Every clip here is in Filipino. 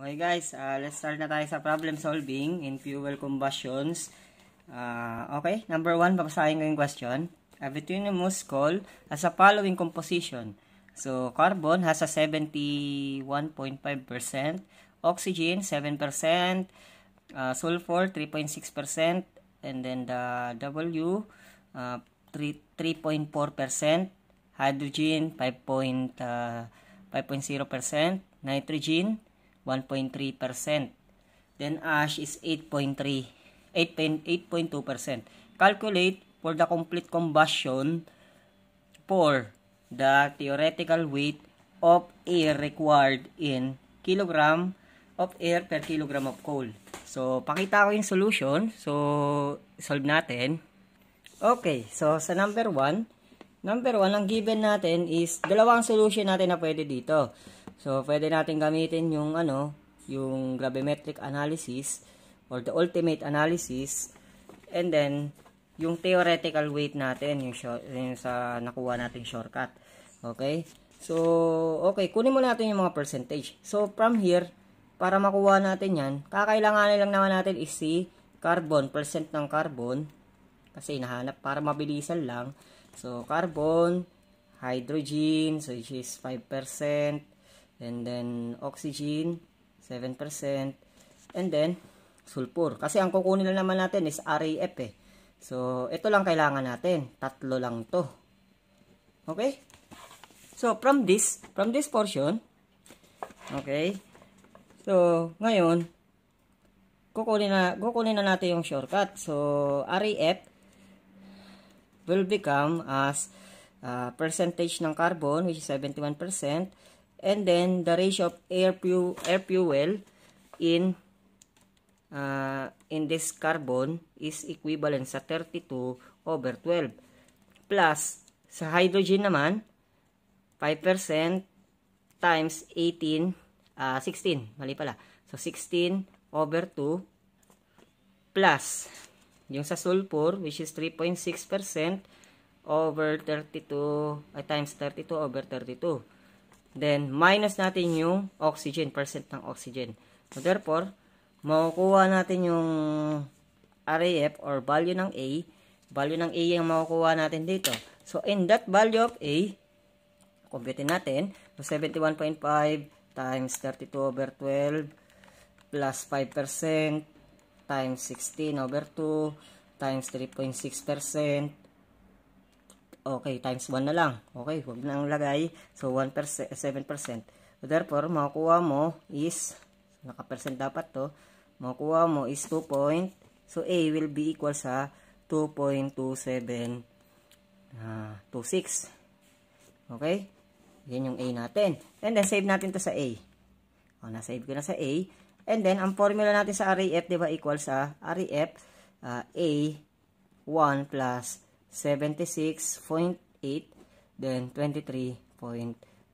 Okay guys, uh, let's start na tayo sa problem solving in fuel combustions. Uh, okay, number one, babasahin ko yung question. A bituminous coal has a following composition. So, carbon has a 71.5%, oxygen 7%, uh, ah, sulfur 3.6%, and then the W uh, 3.4%, hydrogen 5.0%, uh, nitrogen 5.0%, 1.3%. Then ash is 8.3, 8.2%. Calculate for the complete combustion for the theoretical weight of air required in kilogram of air per kilogram of coal. So, pakita ko yung solution. So, solve natin. Okay, so sa number 1, number 1, ang given natin is dalawang solution natin na pwede dito. So, pwede natin gamitin yung ano, yung gravimetric analysis or the ultimate analysis and then yung theoretical weight natin yung, short, yung sa nakuha nating shortcut. Okay? So, okay, kunin mo natin yung mga percentage. So, from here, para makuha natin yan, kakailanganin lang naman natin is si carbon, percent ng carbon. Kasi hinahanap para mabilisan lang. So, carbon, hydrogen, so which is 5%, and then oxygen 7% and then sulfur. Kasi ang kukunin lang naman natin is RAF eh. So, ito lang kailangan natin. Tatlo lang to. Okay? So, from this, from this portion, okay, so, ngayon, kukunin na, kukunin na natin yung shortcut. So, RAF will become as uh, percentage ng carbon, which is 71%, and then the ratio of air fuel, air fuel in uh, in this carbon is equivalent sa 32 over 12 plus sa hydrogen naman 5% times 18 uh, 16 mali pala so 16 over 2 plus yung sa sulfur which is 3.6% over 32 uh, times 32 over 32 Then, minus natin yung oxygen, percent ng oxygen. So, therefore, makukuha natin yung RAF or value ng A. Value ng A yung makukuha natin dito. So, in that value of A, compute natin. So, 71.5 times 32 over 12 plus 5% times 16 over 2 times 3.6% Okay, times 1 na lang. Okay, huwag na ang lagay. So, 1%, 7%. So, therefore, makukuha mo is, naka-percent dapat to, makukuha mo is 2 point, so A will be equal sa 2.2726. Uh, 26. okay? Yan yung A natin. And then, save natin to sa A. O, nasave ko na sa A. And then, ang formula natin sa RAF, di ba, equal sa RAF, uh, ah, A1 plus 76.8 then 23.2%.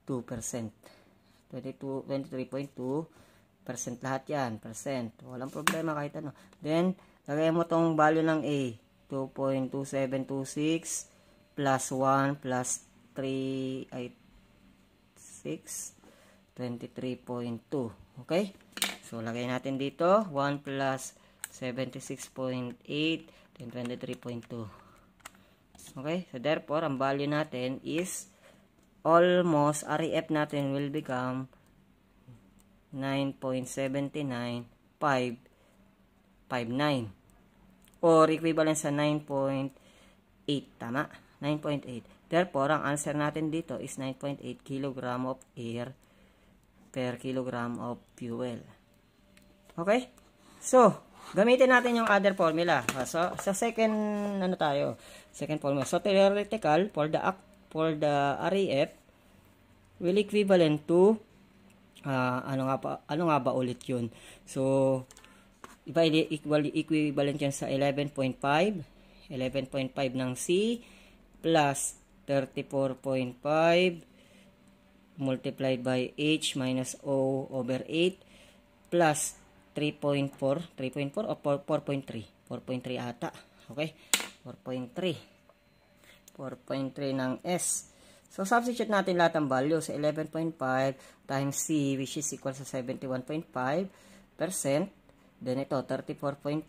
22 23.2 percent lahat 'yan, percent. Walang problema kahit ano. Then lagay mo tong value ng A 2.2726 plus 1 plus 3 ay 6 23.2. Okay? So lagay natin dito 1 plus 76.8 then 23.2. Okay? So, therefore, ang value natin is almost, REF natin will become 9.79559 or equivalent sa 9.8. Tama? 9.8. Therefore, ang answer natin dito is 9.8 kg of air per kilogram of fuel. Okay? So, Gamitin natin yung other formula. Ah, so, sa second, ano tayo? Second formula. So, theoretical for the, for the RAF will equivalent to uh, ano nga pa ano nga ba ulit 'yun? So iba equal equivalent 'yan sa 11.5 11.5 ng C plus 34.5 multiplied by H minus O over 8 plus 3.4, 3.4 o 4.3, 4.3 ata. Okay? 4.3. 4.3 ng S. So, substitute natin lahat ng value. sa 11.5 times C, which is equal sa 71.5%. Then, ito, 34.5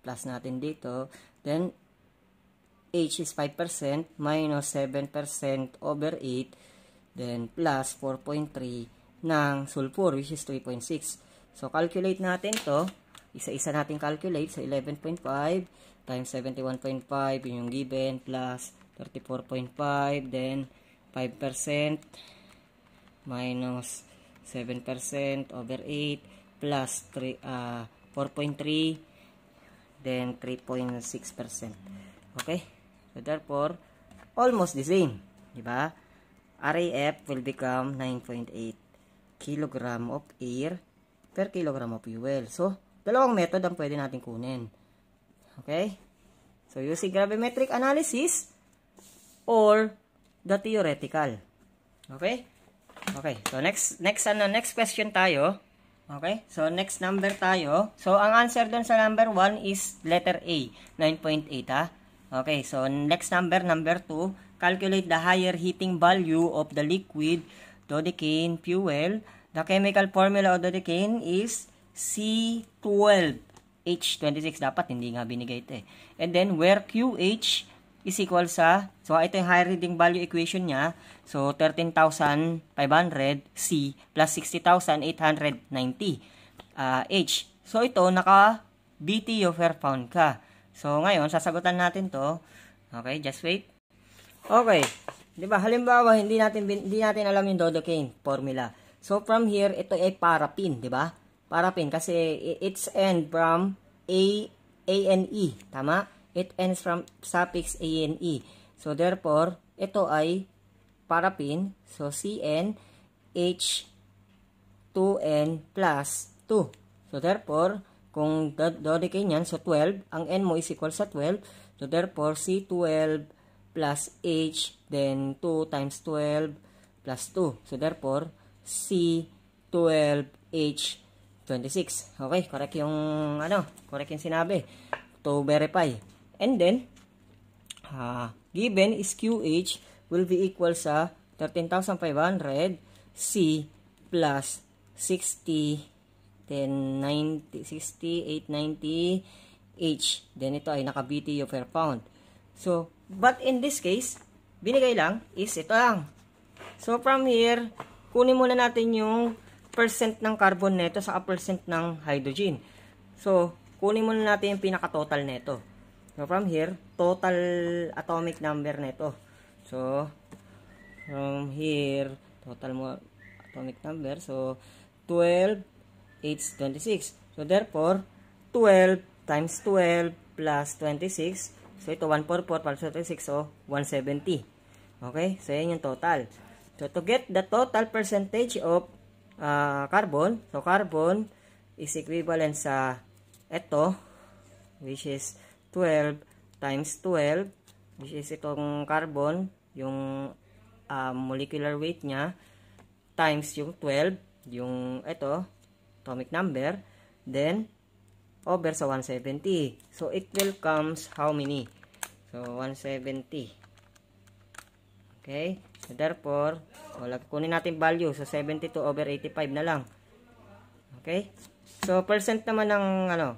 plus natin dito. Then, H is 5% minus 7% over 8. Then, plus 4.3 ng sulfur, which is 3.6. So, calculate natin to. Isa-isa natin calculate. sa 11.5 times 71.5, yun yung given, plus 34.5, then 5% minus 7% over 8 plus 3, uh, 4.3 then 3.6%. Okay? So therefore, almost the same. Diba? RAF will become 9.8 kilogram of air per kilogram of fuel. So, dalawang method ang pwede natin kunin. Okay? So, using gravimetric analysis or the theoretical. Okay? Okay. So, next next ano, next question tayo. Okay? So, next number tayo. So, ang answer doon sa number 1 is letter A, 9.8 ha. Ah. Okay, so next number, number 2, calculate the higher heating value of the liquid dodecane fuel The chemical formula of dodecane is C12H26. Dapat, hindi nga binigay ito eh. And then, where QH is equal sa, so ito yung high reading value equation niya. So, 13,500 C plus 60,890 uh, H. So, ito, naka BTO fair found ka. So, ngayon, sasagutan natin to. Okay, just wait. Okay. 'Di ba? Halimbawa, hindi natin hindi natin alam yung dodecane formula. So, from here, ito ay parapin, di ba? Parapin kasi it's end from A, A and E. Tama? It ends from suffix A and E. So, therefore, ito ay parapin. So, CN H2N plus 2. So, therefore, kung dodecane yan, so 12, ang N mo is equal sa 12. So, therefore, C12 plus H, then 2 times 12 plus 2. So, therefore, C12H26. Okay, correct yung ano, correct yung sinabi to verify. And then uh, given is QH will be equal sa 13,500 C plus 60 then 90, 60, 890 H. Then ito ay naka BTU per pound. So, but in this case, binigay lang is ito lang. So, from here, kunin muna natin yung percent ng carbon neto sa percent ng hydrogen. So, kunin muna natin yung pinaka-total neto. So, from here, total atomic number neto. So, from here, total mo atomic number. So, 12, 8, 26. So, therefore, 12 times 12 plus 26. So, ito 144 plus 26. So, 170. Okay? So, yan yung total. So, to get the total percentage of uh, carbon, so carbon is equivalent sa ito, which is 12 times 12, which is itong carbon, yung uh, molecular weight niya, times yung 12, yung ito, atomic number, then over sa 170. So, it will comes how many? So, 170. Okay? Therefore, o, kunin natin value. So, 72 over 85 na lang. Okay? So, percent naman ng ano,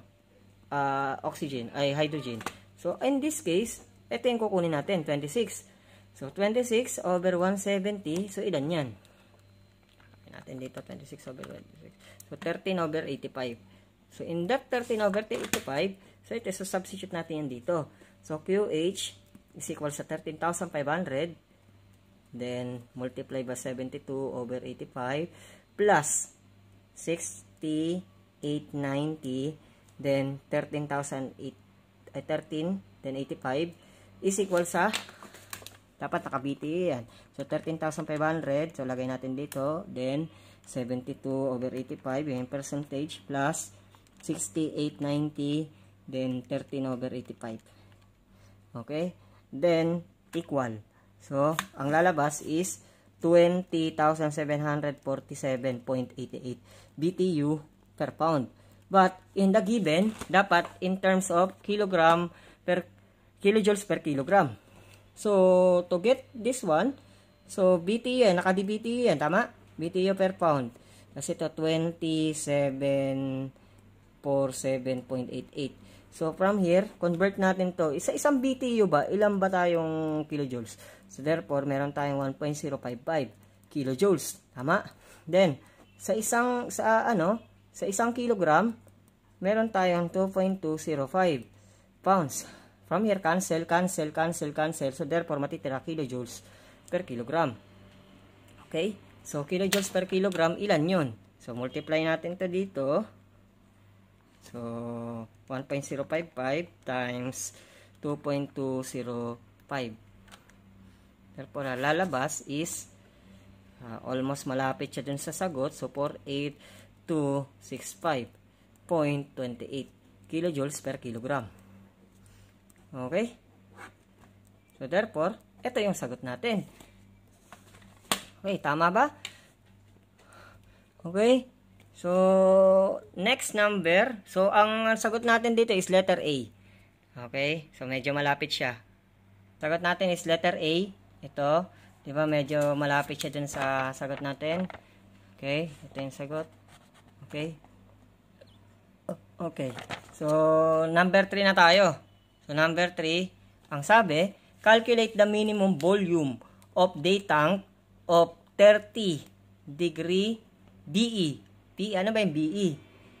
uh, oxygen, ay hydrogen. So, in this case, ito yung kukunin natin, 26. So, 26 over 170. So, ilan yan? Kukunin natin dito, 26 over 26. So, 13 over 85. So, in that 13 over 85, so ito, so substitute natin yan dito. So, QH is equal sa 13,500 Then, multiply by 72 over 85 plus 6890 then 13,000, 13, then 85 is equal sa, dapat nakabiti yan. So, 13,500. So, lagay natin dito. Then, 72 over 85, yung percentage, plus 6890 then 13 over 85. Okay? Then, equal. So, ang lalabas is 20,747.88 BTU per pound. But, in the given, dapat in terms of kilogram per kilojoules per kilogram. So, to get this one, so BTU yan, naka-BTU yan, tama? BTU per pound. Kasi ito 2747.88. So, from here, convert natin to. Isa-isang BTU ba? Ilan ba tayong kilojoules? So therefore, meron tayong 1.055 kilojoules. Tama? Then, sa isang sa ano, sa isang kilogram, meron tayong 2.205 pounds. From here, cancel, cancel, cancel, cancel. So therefore, matitira kilojoules per kilogram. Okay? So, kilojoules per kilogram, ilan 'yon? So, multiply natin to dito. So, 1.055 times 2.205 Therefore, lalabas is uh, almost malapit siya dun sa sagot. So, 48265.28 kilojoules per kilogram. Okay? So, therefore, ito yung sagot natin. Okay, tama ba? Okay? So, next number. So, ang sagot natin dito is letter A. Okay? So, medyo malapit siya. Sagot natin is letter A. Ito, 'di ba medyo malapit siya dun sa sagot natin. Okay, ito yung sagot. Okay. Okay. So, number 3 na tayo. So, number 3, ang sabi, calculate the minimum volume of day tank of 30 degree DE. P, e, ano ba yung BE?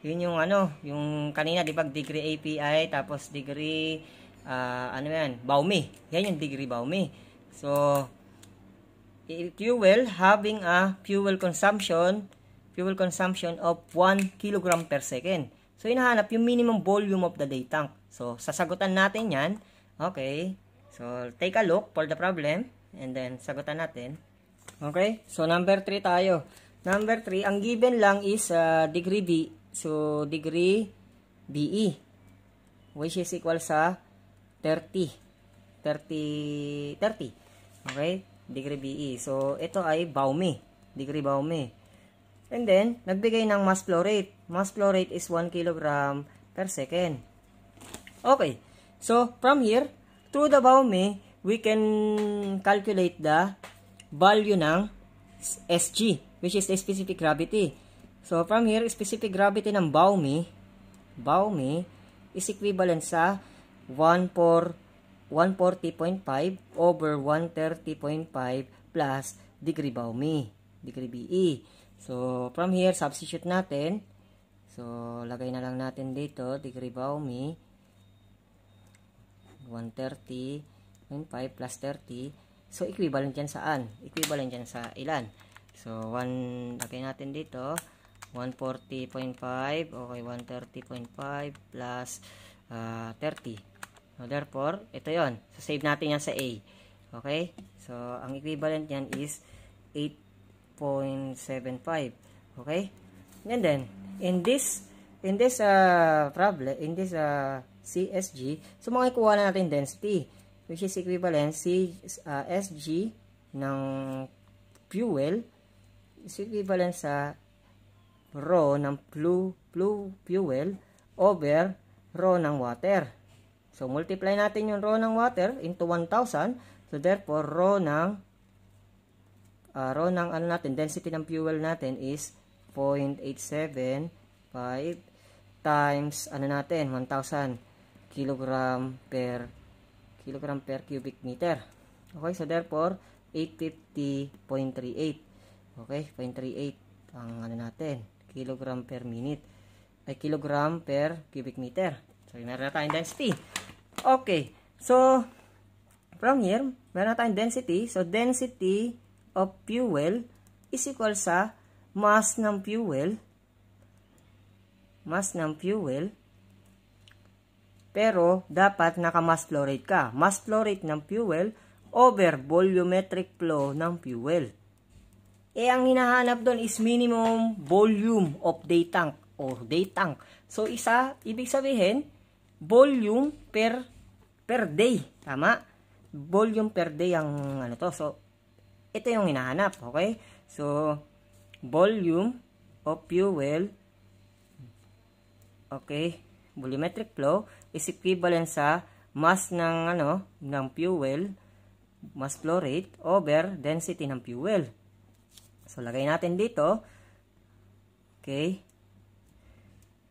Yun yung ano, yung kanina, di ba, degree API, tapos degree, uh, ano yan, Baumi. Yan yung degree Baumi. So, if you will, having a fuel consumption, fuel consumption of 1 kg per second. So, hinahanap yung minimum volume of the day tank. So, sasagutan natin yan. Okay. So, take a look for the problem. And then, sagutan natin. Okay. So, number 3 tayo. Number 3, ang given lang is uh, degree B. So, degree BE. Which is equal sa 30. 30, 30. Okay? Degree BE. So, ito ay Baume. Degree Baume. And then, nagbigay ng mass flow rate. Mass flow rate is 1 kg per second. Okay. So, from here, through the Baume, we can calculate the value ng SG, which is the specific gravity. So, from here, specific gravity ng Baume, Baume, is equivalent sa 1 por 140.5 over 130.5 plus degree Baumi, degree BE. So, from here, substitute natin. So, lagay na lang natin dito, degree Baumi, 130.5 plus 30. So, equivalent yan saan? Equivalent yan sa ilan? So, 1, lagay natin dito, 140.5, okay, 130.5 plus uh, ah, 30. So, therefore, ito yon So, save natin yan sa A. Okay? So, ang equivalent yan is 8.75. Okay? And then, in this, in this uh, problem, in this uh, CSG, so makikuha na natin density, which is equivalent C, uh, SG ng fuel is equivalent sa rho ng blue, blue fuel over rho ng water. So, multiply natin yung rho ng water into 1,000. So, therefore, rho ng, uh, ah, rho ng ano natin, density ng fuel natin is 0.875 times, ano natin, 1,000 kilogram per, kilogram per cubic meter. Okay, so therefore, 850.38. Okay, 0.38 ang ano natin, kilogram per minute. Ay, kilogram per cubic meter. So, yun na tayong density. Okay. So, from here, meron tayong density. So, density of fuel is equal sa mass ng fuel. Mass ng fuel. Pero, dapat naka-mass flow rate ka. Mass flow rate ng fuel over volumetric flow ng fuel. Eh, ang hinahanap doon is minimum volume of day tank or day tank. So, isa, ibig sabihin, volume per per day. Tama? Volume per day ang ano to. So, ito yung hinahanap. Okay? So, volume of fuel okay, volumetric flow is equivalent sa mass ng ano, ng fuel, mass flow rate over density ng fuel. So lagay natin dito. Okay.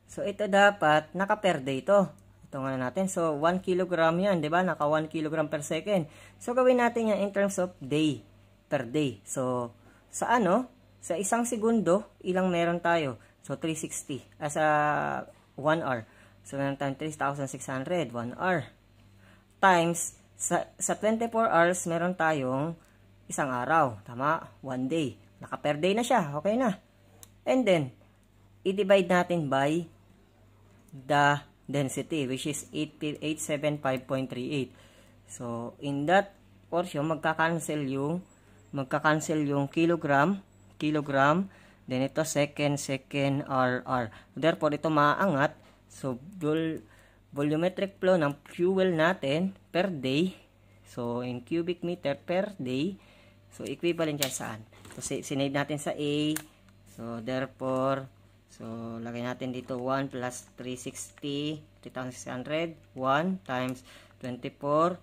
So ito dapat naka per day to. Ito nga natin. So, 1 kg yan, di ba? Naka 1 kg per second. So, gawin natin yan in terms of day per day. So, sa ano? Sa isang segundo, ilang meron tayo? So, 360. As a 1 hour. So, meron tayong 3,600. 1 hour. Times, sa, sa 24 hours, meron tayong isang araw. Tama? 1 day. Naka per day na siya. Okay na. And then, i-divide natin by the density which is 875.38. So, in that portion, magka-cancel yung magka-cancel yung kilogram, kilogram, then ito second, second, RR. Therefore, ito maangat. So, vol volumetric flow ng fuel natin per day. So, in cubic meter per day. So, equivalent yan saan? So, sinave natin sa A. So, therefore, So, lagay natin dito 1 plus 360, 3,600. 1 times 24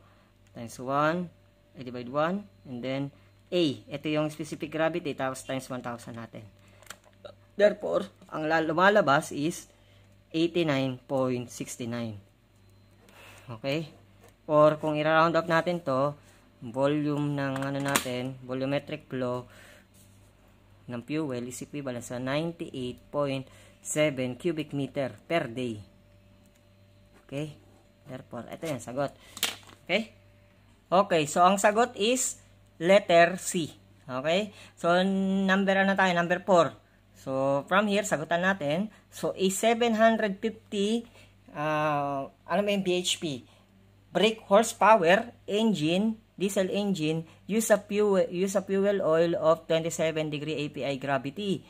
times 1, I divide 1, and then A. Ito yung specific gravity, tapos times 1,000 natin. Therefore, ang lumalabas is 89.69. Okay? Or kung i-round off natin to, volume ng ano natin, volumetric flow, ng fuel is equivalent sa 98.7 cubic meter per day. Okay? Therefore, ito yung sagot. Okay? Okay, so ang sagot is letter C. Okay? So, number na ano tayo? Number 4. So, from here, sagutan natin. So, a 750, uh, alam mo yung BHP, brake horsepower engine diesel engine use a fuel, use a fuel oil of 27 degree API gravity.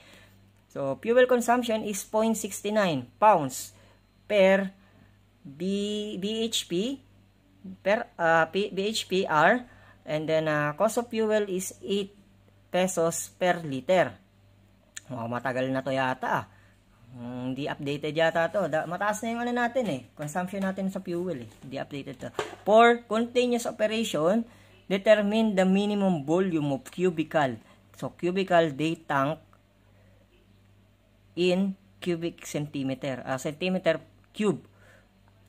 So, fuel consumption is 0.69 pounds per B, BHP per uh, P, BHPR and then uh, cost of fuel is 8 pesos per liter. Oh, matagal na to yata ah. hmm, Hindi hmm, updated yata to. Da, mataas na yung ano natin eh. Consumption natin sa fuel eh. Hindi updated to. For continuous operation, Determine the minimum volume of cubical. So, cubical day tank in cubic centimeter. uh, centimeter cube.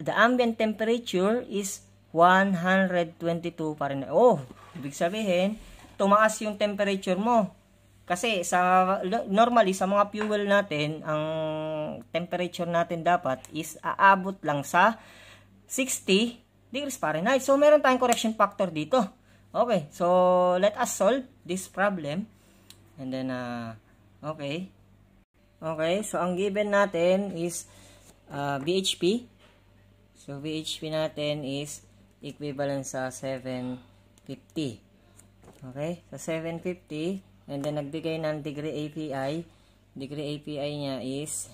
The ambient temperature is 122 Fahrenheit. Oh, ibig sabihin, tumaas yung temperature mo. Kasi sa normally sa mga fuel natin, ang temperature natin dapat is aabot lang sa 60 degrees Fahrenheit. So meron tayong correction factor dito. Okay, so let us solve this problem. And then, uh, okay. Okay, so ang given natin is uh, VHP. So VHP natin is equivalent sa 750. Okay, so 750. And then nagbigay ng degree API. Degree API niya is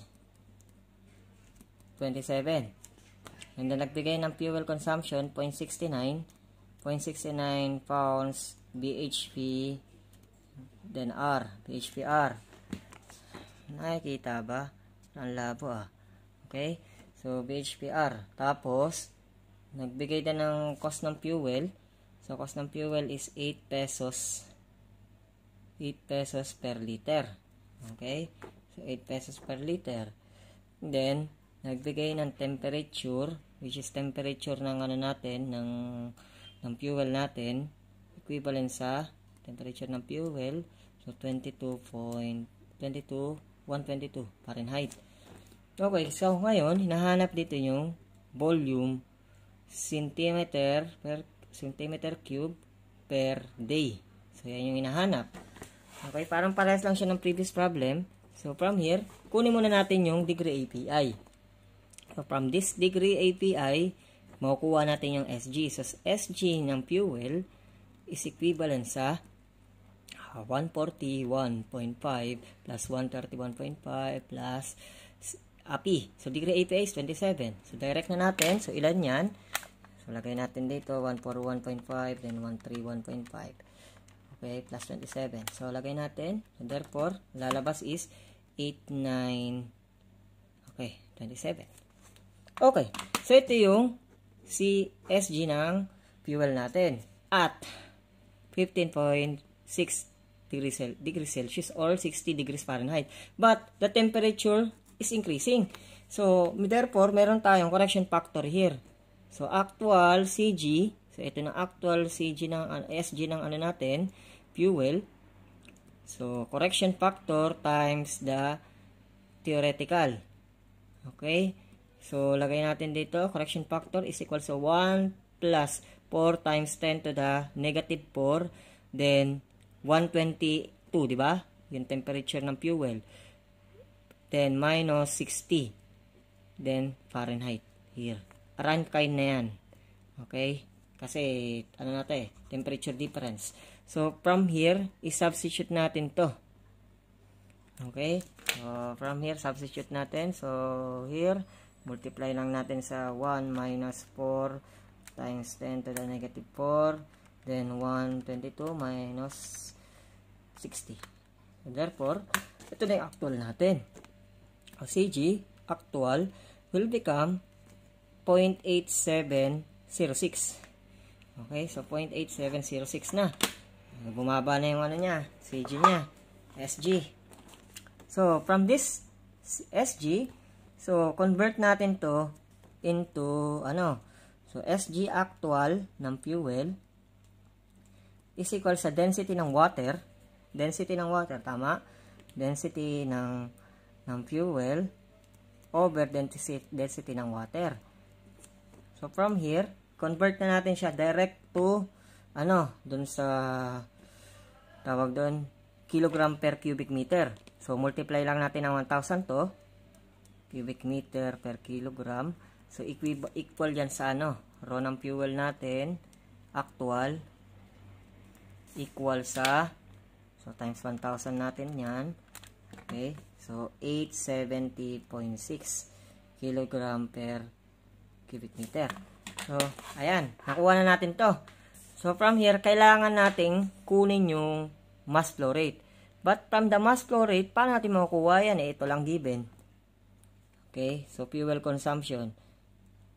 27. And then nagbigay ng fuel consumption, 0.69. 0.69 pounds BHP then R BHP R nakikita ba? ang labo ah okay so BHP R tapos nagbigay din ng cost ng fuel so cost ng fuel is 8 pesos 8 pesos per liter okay so 8 pesos per liter then nagbigay ng temperature which is temperature ng ano natin ng ng fuel natin equivalent sa temperature ng fuel so 22.22 122 Fahrenheit okay so ngayon hinahanap dito yung volume centimeter per centimeter cube per day so yan yung hinahanap okay parang parehas lang siya ng previous problem so from here kunin muna natin yung degree API so from this degree API makukuha natin yung SG. So, SG ng fuel is equivalent sa 141.5 ah, plus 131.5 plus API. So, degree API is 27. So, direct na natin. So, ilan yan? So, lagay natin dito 141.5 then 131.5. Okay, plus 27. So, lagay natin. So, therefore, lalabas is 89 Okay, 27. Okay. So, ito yung si ng fuel natin at 15.6 degrees, degrees Celsius or 60 degrees Fahrenheit. But the temperature is increasing. So, therefore, meron tayong correction factor here. So, actual CG, so ito na actual CG ng SG ng ano natin, fuel. So, correction factor times the theoretical. Okay? So, lagay natin dito, correction factor is equal to 1 plus 4 times 10 to the negative 4. Then, 122, di ba? Yung temperature ng fuel. Then, minus 60. Then, Fahrenheit. Here. Rankine na yan. Okay? Kasi, ano natin eh, temperature difference. So, from here, i-substitute natin to. Okay? So, from here, substitute natin. So, here, multiply lang natin sa 1 minus 4 times 10 to the negative 4 then 122 minus 60 so, therefore ito na yung actual natin o CG actual will become 0.8706 okay so 0.8706 na bumaba na yung ano niya CG niya SG so from this SG So, convert natin to into, ano, so SG actual ng fuel is equal sa density ng water. Density ng water, tama? Density ng, ng fuel over density, density ng water. So, from here, convert na natin siya direct to, ano, dun sa, tawag dun, kilogram per cubic meter. So, multiply lang natin ng 1,000 to cubic meter per kilogram. So, equal yan sa ano? Raw ng fuel natin, actual, equal sa, so times 1,000 natin yan. Okay? So, 870.6 kilogram per cubic meter. So, ayan. Nakuha na natin to. So, from here, kailangan nating kunin yung mass flow rate. But from the mass flow rate, paano natin makukuha yan? Eh, ito lang given. Okay, so fuel consumption.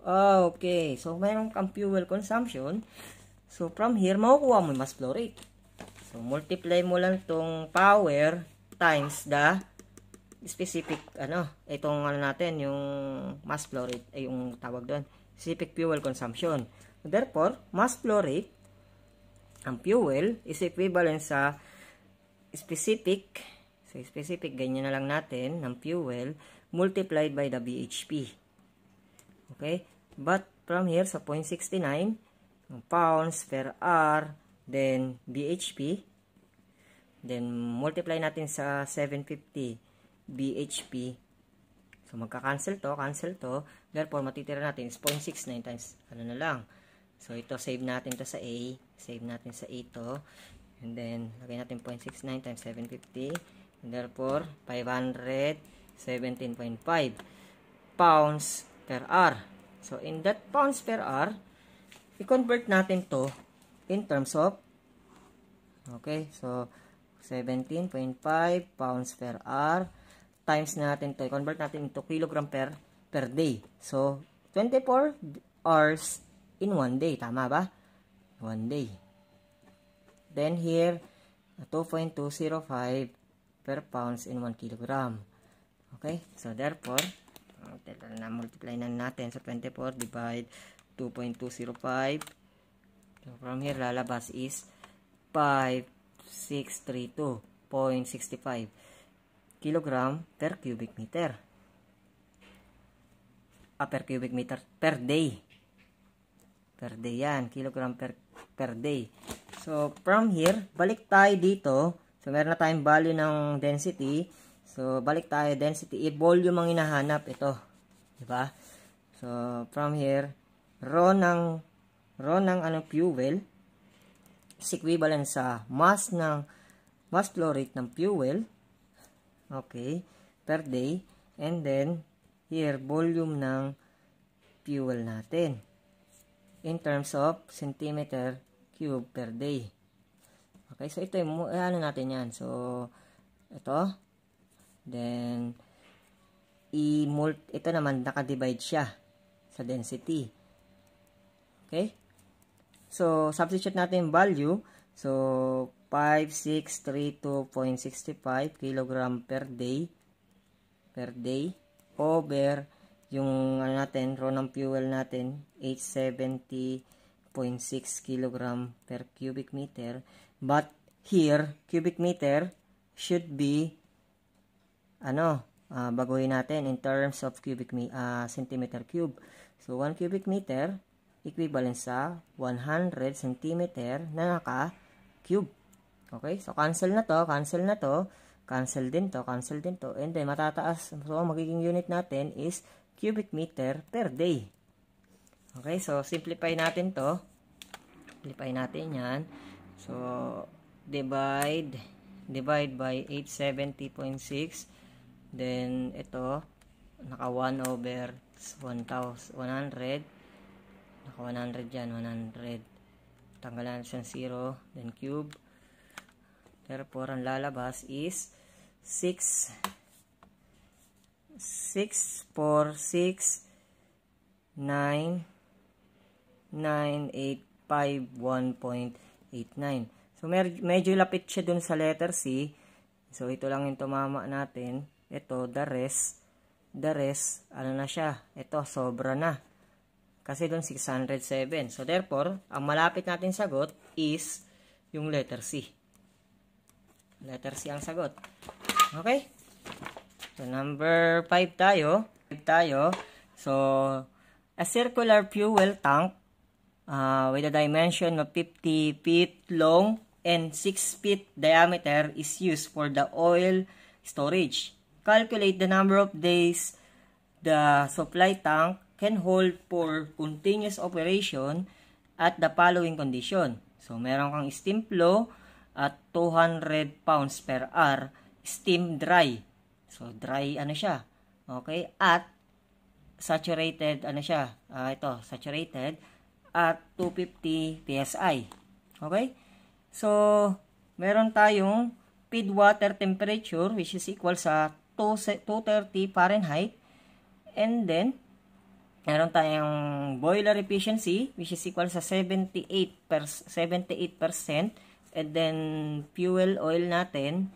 Oh, okay, so meron kang fuel consumption. So from here, makukuha mo yung mass flow rate. So multiply mo lang tong power times the specific, ano, itong ano natin, yung mass flow rate, ay eh, yung tawag doon, specific fuel consumption. Therefore, mass flow rate, ang fuel is equivalent sa specific, so specific, ganyan na lang natin, ng fuel, multiplied by the BHP. Okay? But from here sa 0.69 pounds per hour, then BHP, then multiply natin sa 750 BHP. So magka-cancel to, cancel to. Therefore, matitira natin is 0.69 times ano na lang. So ito, save natin to sa A. Save natin sa A to. And then, lagay natin 0.69 times 750. And therefore, 500 17.5 pounds per hour. So, in that pounds per hour, i-convert natin to in terms of, okay, so, 17.5 pounds per hour times natin to, i-convert natin into kilogram per, per day. So, 24 hours in one day. Tama ba? One day. Then here, 2.205 per pounds in 1 kilogram. Okay? So, therefore, uh, na multiply na natin sa 24, divide 2.205. So, from here, lalabas is 5632.65 kilogram per cubic meter. Ah, per cubic meter per day. Per day yan. Kilogram per, per day. So, from here, balik tayo dito. So, meron na tayong value ng density. So, balik tayo. Density, e, volume ang hinahanap. Ito. Diba? So, from here, rho ng, rho ng ano, fuel is equivalent sa mass ng, mass flow rate ng fuel. Okay. Per day. And then, here, volume ng fuel natin. In terms of centimeter cube per day. Okay, so ito yung, eh, ano natin yan. So, ito, Then, i-mult, ito naman, naka-divide siya sa density. Okay? So, substitute natin value. So, 5632.65 kg per day per day over yung ano natin, raw ng fuel natin, 870.6 kg per cubic meter. But here, cubic meter should be ano, uh, baguhin natin in terms of cubic uh, centimeter cube. So, 1 cubic meter equivalent sa 100 centimeter na naka-cube. Okay? So, cancel na to, cancel na to, cancel din to, cancel din to, and then matataas, so, magiging unit natin is cubic meter per day. Okay? So, simplify natin to. Simplify natin yan. So, divide, divide by 870.6 Then, ito, naka 1 over 1,100. Naka 100 yan, 100. Tanggalan siya 0, then cube. Therefore, ang lalabas is 6, 6, 4, 6, 9, 9, 8, 5, 1.89. So, medyo lapit siya dun sa letter C. So, ito lang yung tumama natin. Ito, the rest, the rest, ano na siya? Ito, sobra na. Kasi doon 607. So, therefore, ang malapit natin sagot is yung letter C. Letter C ang sagot. Okay? So, number 5 tayo. 5 tayo. So, a circular fuel tank uh, with a dimension of 50 feet long and 6 feet diameter is used for the oil storage. Calculate the number of days the supply tank can hold for continuous operation at the following condition. So, meron kang steam flow at 200 pounds per hour, steam dry. So, dry ano siya. Okay? At saturated, ano siya? Uh, ito, saturated at 250 PSI. Okay? So, meron tayong feed water temperature which is equal sa 230 Fahrenheit. And then, meron tayong boiler efficiency which is equal sa 78%. Per, 78% and then, fuel oil natin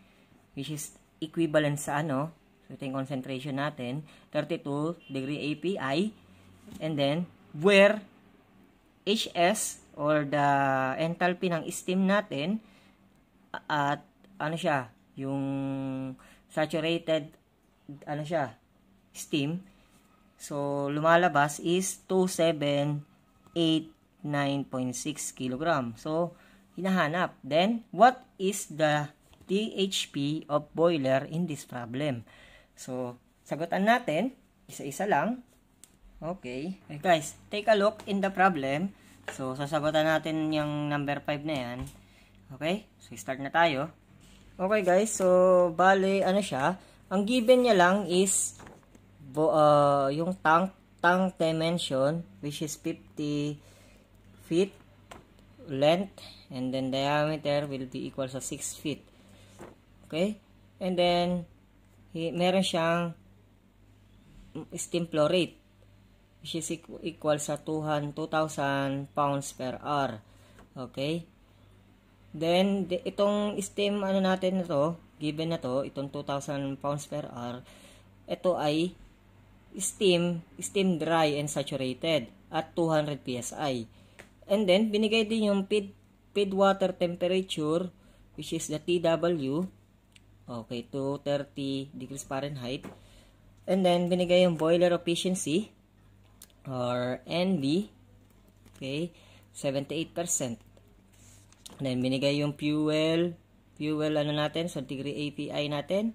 which is equivalent sa ano, so ito yung concentration natin, 32 degree API. And then, where HS or the enthalpy ng steam natin at ano siya, yung saturated ano siya, steam. So, lumalabas is 2789.6 kg. So, hinahanap. Then, what is the THP of boiler in this problem? So, sagutan natin. Isa-isa lang. Okay. okay. Guys, take a look in the problem. So, sasagutan natin yung number 5 na yan. Okay? So, start na tayo. Okay guys, so bale ano siya, ang given niya lang is uh, yung tank tank dimension which is 50 feet length and then diameter will be equal sa 6 feet. Okay? And then he, meron siyang steam flow rate which is equal sa 2,000 pounds per hour. Okay? Then, itong steam ano natin ito, given na to, itong 2,000 pounds per hour, ito ay steam, steam dry and saturated at 200 PSI. And then, binigay din yung feed, feed water temperature, which is the TW, okay, 230 degrees Fahrenheit. And then, binigay yung boiler efficiency, or NB, okay, 78%. Then, binigay yung fuel. Fuel, ano natin? So, degree API natin.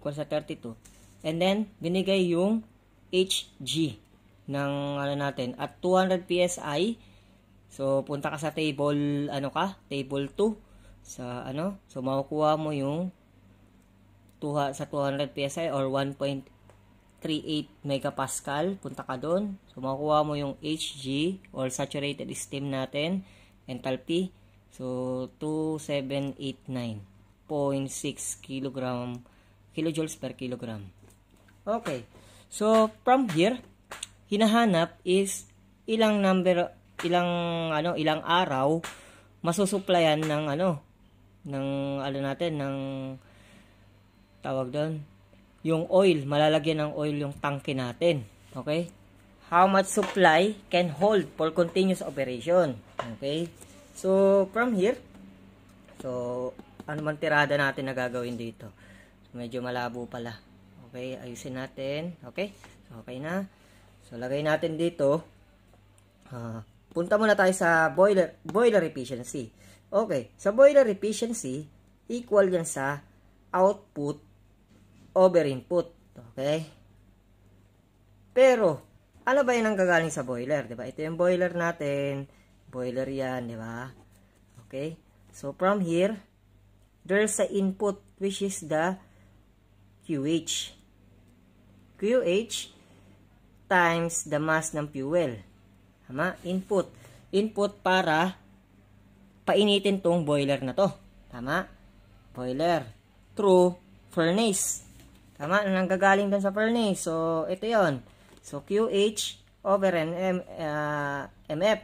Equal sa 32. And then, binigay yung HG ng ano natin at 200 PSI. So punta ka sa table ano ka? Table 2 sa ano? So makukuha mo yung tuha sa 200 PSI or 1.38 megapascal. Punta ka doon. So makukuha mo yung HG or saturated steam natin Enthalpy, so 2789.6 kg kilojoules per kilogram. Okay. So from here, hinahanap is ilang number ilang ano ilang araw masusuplayan ng ano ng ano natin ng tawag doon yung oil malalagyan ng oil yung tangke natin okay how much supply can hold for continuous operation. Okay? So, from here, so, ano man tirada natin na gagawin dito. Medyo malabo pala. Okay, ayusin natin. Okay? So, okay na. So, lagay natin dito. Uh, punta muna tayo sa boiler, boiler efficiency. Okay, sa boiler efficiency, equal yan sa output over input. Okay? Pero, ano ba yun ang gagaling sa boiler, di ba? Ito yung boiler natin. Boiler yan, di ba? Okay? So, from here, there's a input which is the QH. QH times the mass ng fuel. Tama? Input. Input para painitin tong boiler na to. Tama? Boiler. Through furnace. Tama? Nanggagaling dun sa furnace. So, ito yon So, QH over NM, uh, MF.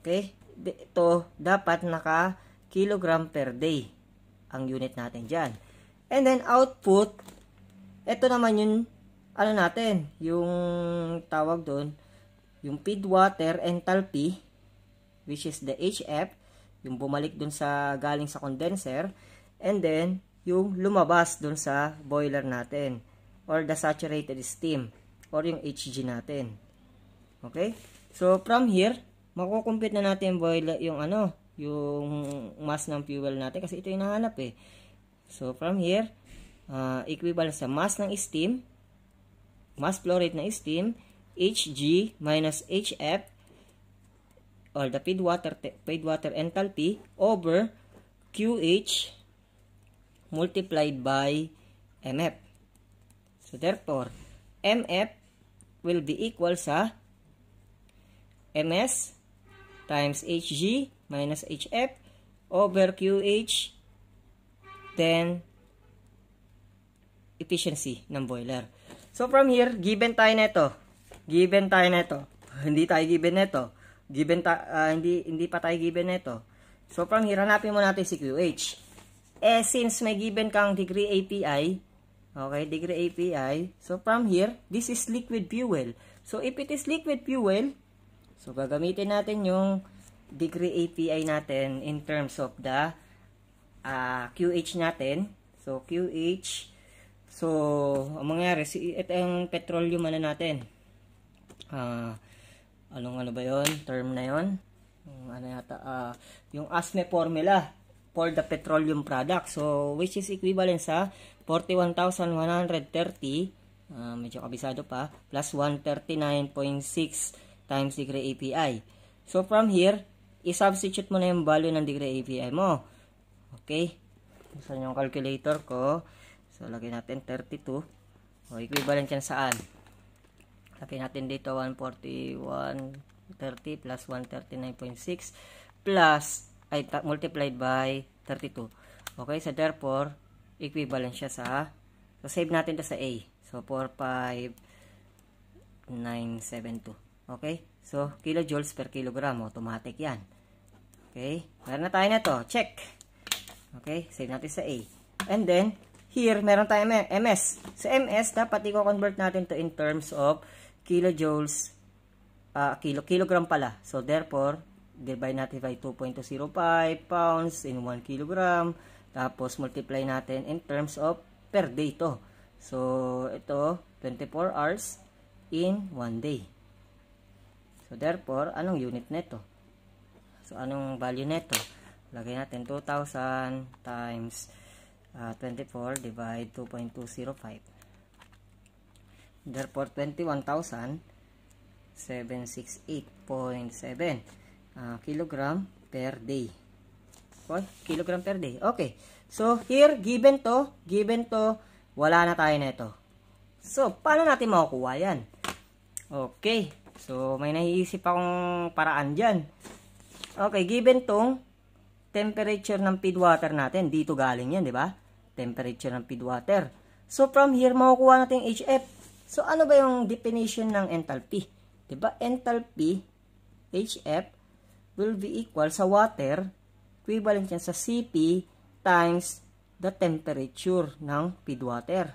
Okay? Ito, dapat naka kilogram per day ang unit natin dyan. And then, output, ito naman yung, ano natin, yung tawag doon, yung feed water enthalpy, which is the HF, yung bumalik doon sa galing sa condenser and then yung lumabas doon sa boiler natin or the saturated steam or yung HG natin. Okay? So, from here, makukumpit na natin boil yung ano, yung mass ng fuel natin kasi ito yung nahanap eh. So, from here, uh, ah, equivalent sa mass ng steam, mass flow rate ng steam, Hg minus Hf or the feed water, feed water enthalpy over QH multiplied by MF. So, therefore, MF will be equal sa ms times hg minus hf over qh then efficiency ng boiler. So from here, given tayo nito. Given tayo nito. Hindi tayo given nito. Given ta uh, hindi hindi pa tayo given nito. So from here, hanapin mo natin si QH. Eh since may given kang degree API, Okay, degree API. So, from here, this is liquid fuel. So, if it is liquid fuel, so, gagamitin natin yung degree API natin in terms of the uh, ah, QH natin. So, QH. So, ang mangyari, ito yung petroleum ano natin. uh, anong ano ba yon Term na yon Yung ano yata, uh, yung ASME formula for the petroleum product. So, which is equivalent sa 41,130, uh, ah, medyo kabisado pa, plus 139.6 times degree API. So, from here, i-substitute mo na yung value ng degree API mo. Okay? Saan yung calculator ko? So, lagay natin 32. O, equivalent yan saan? Lagay natin dito 141.30 plus 139.6 plus, ay, multiplied by 32. Okay? So, therefore, equivalent siya sa so save natin to sa A so 45972 okay so kilojoules per kilogram automatic yan okay meron na tayo na to check okay save natin sa A and then here meron tayong MS sa MS dapat i-convert natin to in terms of kilojoules uh, kilo, kilogram pala so therefore divide natin by 2.05 pounds in 1 kilogram tapos, multiply natin in terms of per day to. So, ito, 24 hours in 1 day. So, therefore, anong unit neto? So, anong value neto? Lagay natin 2,000 times uh, ah, 24 divide 2.205. Therefore, 21,768.7 uh, ah, kilogram per day. Okay? Kilogram per day. Okay. So, here, given to, given to, wala na tayo nito. So, paano natin makukuha yan? Okay. So, may naiisip akong paraan dyan. Okay, given tong temperature ng feed water natin. Dito galing yan, di ba? Temperature ng feed water. So, from here, makukuha natin HF. So, ano ba yung definition ng enthalpy? Di ba? Enthalpy, HF, will be equal sa water equivalent yan sa CP times the temperature ng feed water.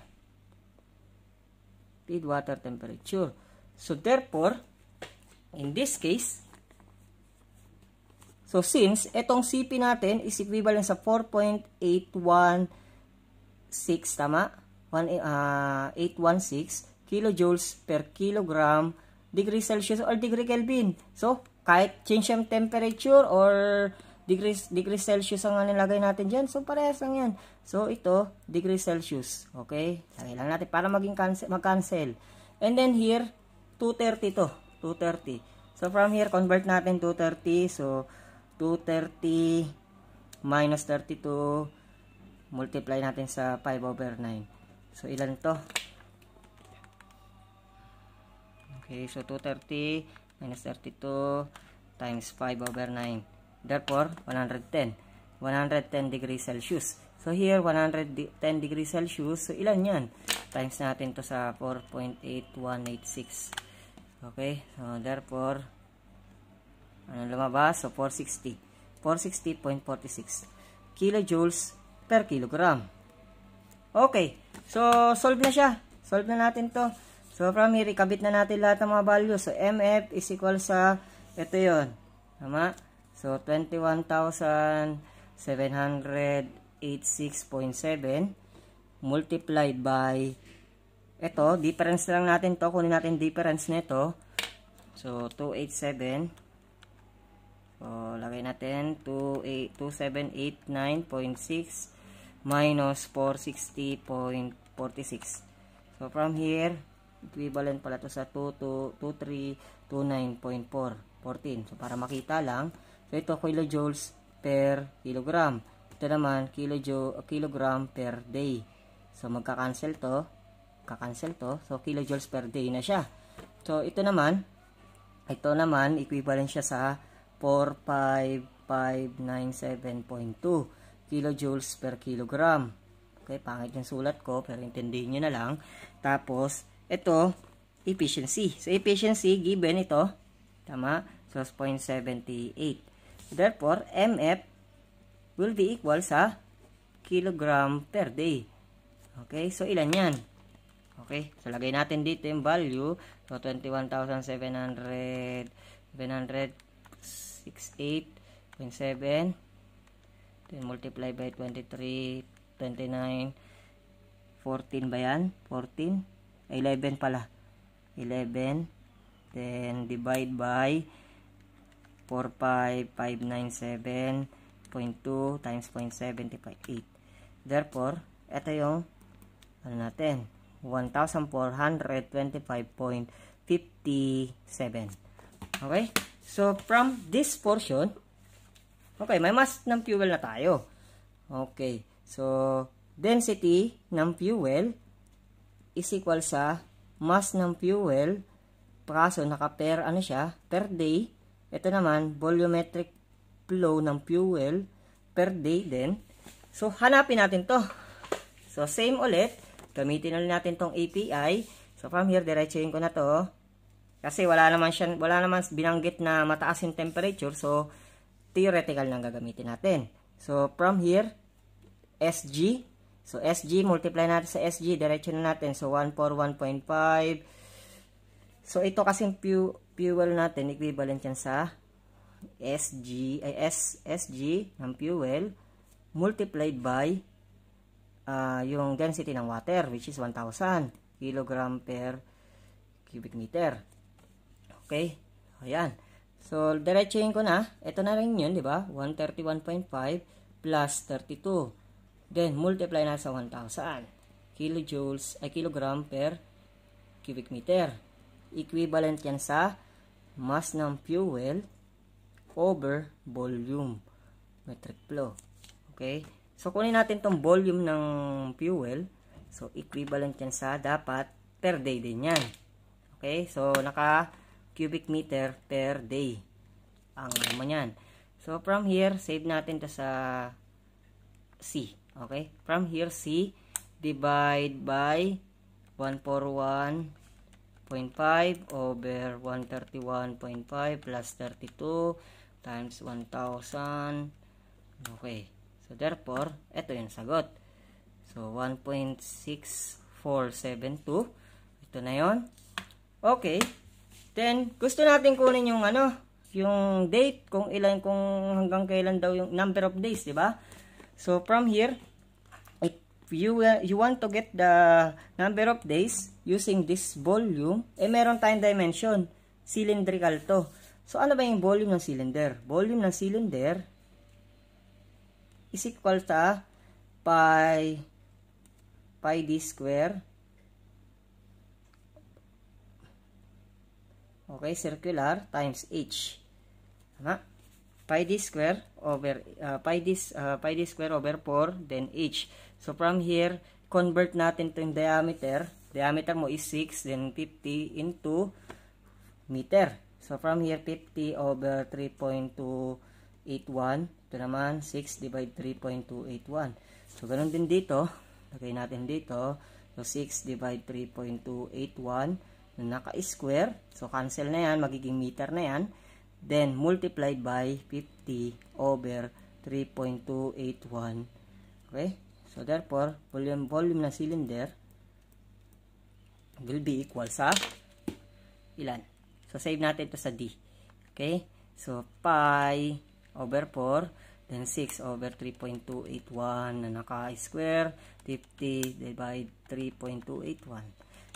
Feed water temperature. So, therefore, in this case, so since itong CP natin is equivalent sa 4.816, tama? 1, 816 ah, kilojoules per kilogram degree Celsius or degree Kelvin. So, kahit change yung temperature or degrees, degrees Celsius ang nilagay natin dyan. So, parehas lang yan. So, ito, degree Celsius. Okay? Lagay lang natin para maging cancel, mag-cancel. And then here, 230 to. 230. So, from here, convert natin 230. So, 230 minus 32 multiply natin sa 5 over 9. So, ilan to? Okay, so 230 minus 32 times 5 over 9. Therefore, 110. 110 degrees Celsius. So, here, 110 degrees Celsius. So, ilan yan? Times natin to sa 4.8186. Okay? So, therefore, ano lumabas? So, 460. 460.46 kilojoules per kilogram. Okay. So, solve na siya. Solve na natin to. So, from here, ikabit na natin lahat ng mga values. So, MF is equal sa, ito yon Tama? So, 21,786.7 multiplied by ito, difference lang natin to. Kunin natin difference nito. So, 287. So, lagay natin 2789.6 minus 460.46. So, from here, equivalent pala to sa 2, So, para makita lang, So, ito kilojoules per kilogram. Ito naman, kilojo, kilogram per day. So, magka-cancel to. Kakancel to. So, kilojoules per day na siya. So, ito naman, ito naman, equivalent siya sa 45597.2 kilojoules per kilogram. Okay, pangit yung sulat ko, pero intindihin nyo na lang. Tapos, ito, efficiency. So, efficiency, given ito, tama, so 0.78. Therefore, MF will be equal sa kilogram per day. Okay? So, ilan yan? Okay? So, lagay natin dito yung value. So, 21,700 768.7 then multiply by 23 29 14 ba yan? 14 11 pala 11 then divide by 45597.2 times 0.758. Therefore, ito yung ano natin, 1,425.57. Okay? So, from this portion, okay, may mass ng fuel na tayo. Okay. So, density ng fuel is equal sa mass ng fuel kaso naka per ano siya per day ito naman, volumetric flow ng fuel per day din. So, hanapin natin to. So, same ulit. Gamitin ulit natin tong API. So, from here, diretsuhin ko na to. Kasi wala naman, siya, wala naman binanggit na mataas yung temperature. So, theoretical lang gagamitin natin. So, from here, SG. So, SG, multiply natin sa SG. Diretso na natin. So, 141.5. So, ito kasing fuel fuel natin, equivalent yan sa SG, ay S, SG ng fuel multiplied by uh, yung density ng water which is 1,000 kg per cubic meter. Okay? Ayan. So, diretsuhin ko na. Ito na rin yun, di ba? 131.5 plus 32. Then, multiply na sa 1,000 kilojoules, ay kilogram per cubic meter. Equivalent yan sa mass ng fuel over volume metric flow. Okay? So, kunin natin tong volume ng fuel. So, equivalent yan sa dapat per day din yan. Okay? So, naka cubic meter per day. Ang naman yan. So, from here, save natin to sa C. Okay? From here, C divide by 141 0.5 over 131.5 plus 32 times 1,000. Okay. So, therefore, ito yung sagot. So, 1.6472. Ito na yon Okay. Then, gusto natin kunin yung ano, yung date, kung ilan, kung hanggang kailan daw yung number of days, di ba? So, from here, if you, uh, you want to get the number of days, using this volume, eh meron tayong dimension. Cylindrical to. So, ano ba yung volume ng cylinder? Volume ng cylinder is equal to pi pi d square Okay, circular times h. Tama? Pi d square over uh, pi d uh, pi d square over 4 then h. So from here, convert natin 'tong diameter diameter mo is 6, then 50 into meter. So, from here, 50 over 3.281. Ito naman, 6 divide 3.281. So, ganun din dito. Lagay natin dito. So, 6 divide 3.281. Naka-square. So, cancel na yan. Magiging meter na yan. Then, multiplied by 50 over 3.281. Okay? So, therefore, volume, volume na cylinder will be equal sa ilan? So, save natin ito sa D. Okay? So, pi over 4, then 6 over 3.281 na naka-square, 50 divided 3.281.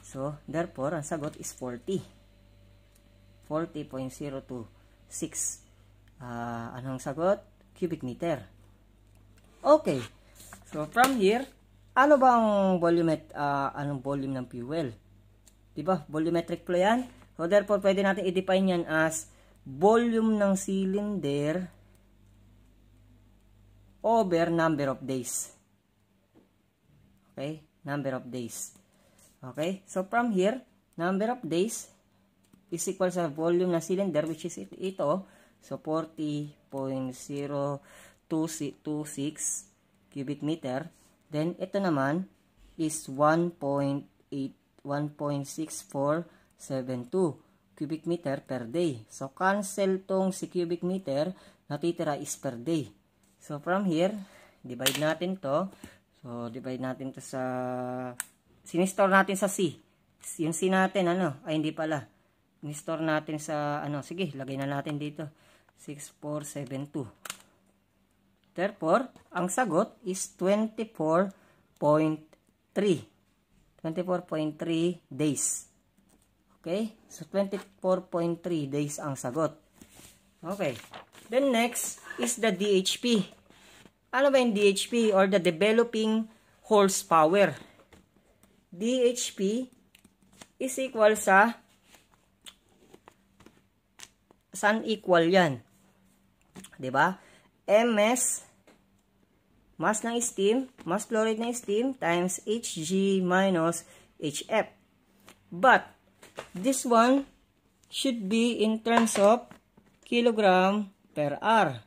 So, therefore, ang sagot is 40. 40.026. Uh, anong sagot? Cubic meter. Okay. So, from here, ano bang volume at uh, anong volume ng fuel? Diba? Volumetric flow yan. So, therefore, pwede natin i-define yan as volume ng cylinder over number of days. Okay? Number of days. Okay? So, from here, number of days is equal sa volume ng cylinder, which is ito. So, 40.0226 cubic meter. Then, ito naman is 1.8 1.6472 cubic meter per day. So, cancel tong si cubic meter, natitira is per day. So, from here, divide natin to. So, divide natin to sa, sinistore natin sa C. Yung C natin, ano, ay hindi pala. Sinistore natin sa, ano, sige, lagay na natin dito. 6472. Therefore, ang sagot is 24.3 24.3 days. Okay? So, 24.3 days ang sagot. Okay. Then next is the DHP. Ano ba yung DHP or the developing horsepower? DHP is equal sa saan equal yan? ba? Diba? MS mass ng steam, mass flow rate ng steam times Hg minus Hf. But, this one should be in terms of kilogram per hour.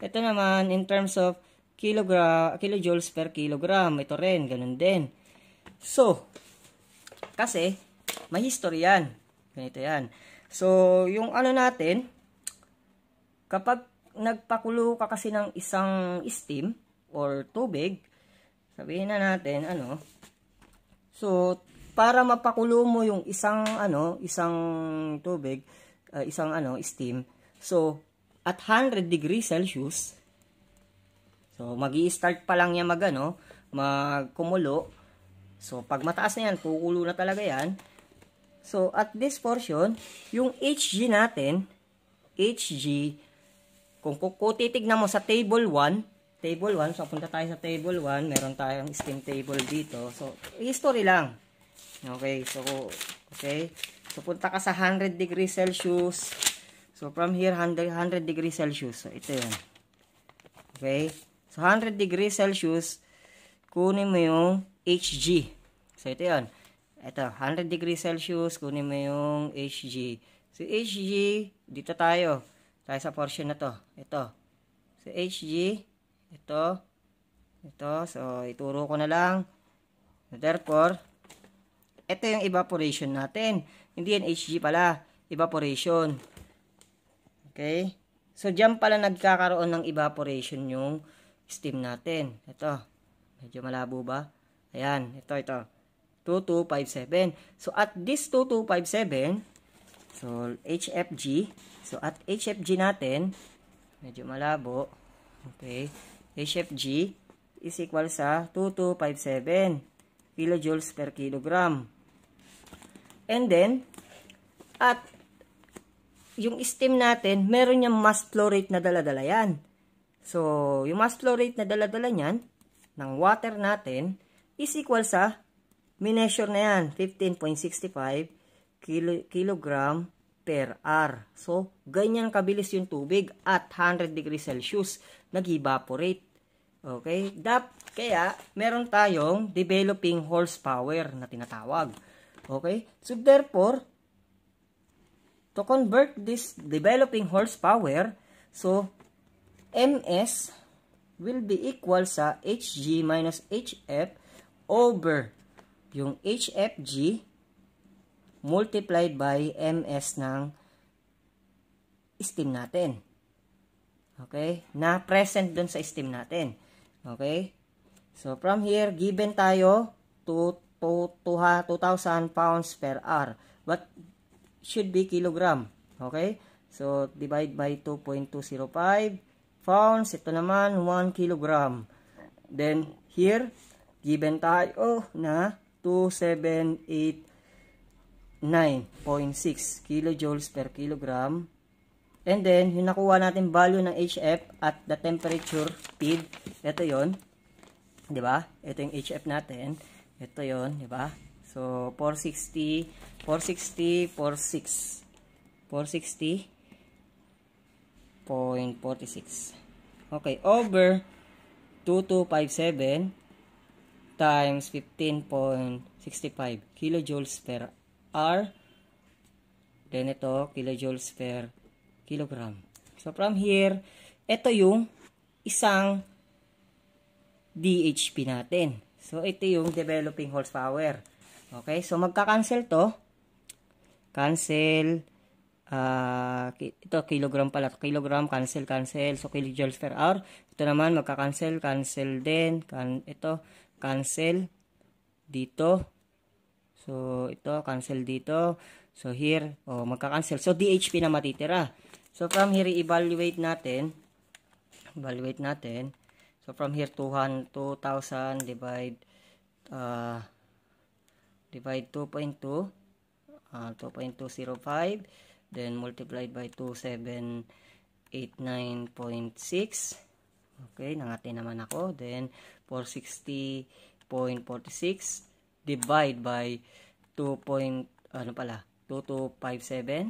Ito naman in terms of kilogram, kilojoules per kilogram. Ito rin, ganun din. So, kasi may history yan. Ganito yan. So, yung ano natin, kapag nagpakulo ka kasi ng isang steam, or tubig, sabihin na natin, ano, so, para mapakulo mo yung isang, ano, isang tubig, uh, isang, ano, steam, so, at 100 degrees Celsius, so, mag start pa lang niya mag, ano, magkumulo, so, pag mataas na yan, kukulo na talaga yan, so, at this portion, yung HG natin, HG, kung, kung titignan mo sa table 1, table 1. So, punta tayo sa table 1. Meron tayong steam table dito. So, history lang. Okay. So, okay. So, punta ka sa 100 degrees Celsius. So, from here, 100, 100 degrees Celsius. So, ito yun. Okay. So, 100 degrees Celsius, kunin mo yung HG. So, ito yun. Ito, 100 degrees Celsius, kunin mo yung HG. So, HG, dito tayo. Tayo sa portion na to. Ito. So, HG, ito, ito. So, ituro ko na lang. Therefore, ito yung evaporation natin. Hindi yan HG pala. Evaporation. Okay? So, dyan pala nagkakaroon ng evaporation yung steam natin. Ito. Medyo malabo ba? Ayan. Ito, ito. 2257. So, at this 2257, so, HFG. So, at HFG natin, medyo malabo. Okay. HFG is equal sa 2257 kilojoules per kilogram. And then, at yung steam natin, meron niyang mass flow rate na daladala yan. So, yung mass flow rate na daladala niyan, ng water natin, is equal sa, mineasure na yan, 15.65 kilo, kilogram per hour. So, ganyan kabilis yung tubig at 100 degrees Celsius nag-evaporate. Okay? Dap, kaya, meron tayong developing horsepower na tinatawag. Okay? So, therefore, to convert this developing horsepower, so, MS will be equal sa HG minus HF over yung HFG multiplied by ms ng steam natin. Okay? Na present dun sa steam natin. Okay? So, from here, given tayo to, to, to 2,000 pounds per hour. What should be kilogram? Okay? So, divide by 2.205 pounds. Ito naman, 1 kilogram. Then, here, given tayo na 278 9.6 kilojoules per kilogram. And then, yung nakuha natin value ng HF at the temperature feed, ito yon 'di ba? Ito yung HF natin. Ito 'yon, 'di ba? So 460 460 46 460.46. Okay, over 2257 times 15.65 kilojoules per R. Then ito, kilojoules per kilogram. So from here, ito yung isang DHP natin. So ito yung developing horsepower. Okay, so magka-cancel to. Cancel. Uh, ito, kilogram pala. Kilogram, cancel, cancel. So, kilojoules per hour. Ito naman, magka-cancel, cancel din. Can, ito, cancel. Dito, So, ito, cancel dito. So, here, oh, magka-cancel. So, DHP na matitira. So, from here, evaluate natin. Evaluate natin. So, from here, 200, 2,000 divide, uh, divide 2.2, uh, 2.205, then multiplied by 2789.6. Okay, nangati naman ako. Then, 460.46 divide by 2. ano pala, 2257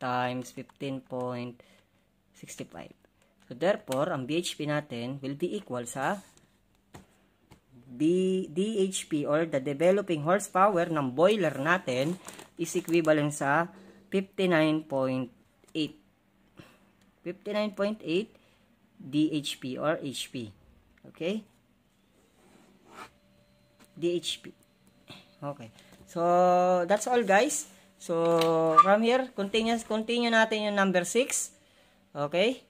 times 15.65. So, therefore, ang BHP natin will be equal sa D DHP or the developing horsepower ng boiler natin is equivalent sa 59.8 59.8 DHP or HP. Okay? DHP. Okay. So, that's all guys. So, from here, continue, continue natin yung number 6. Okay.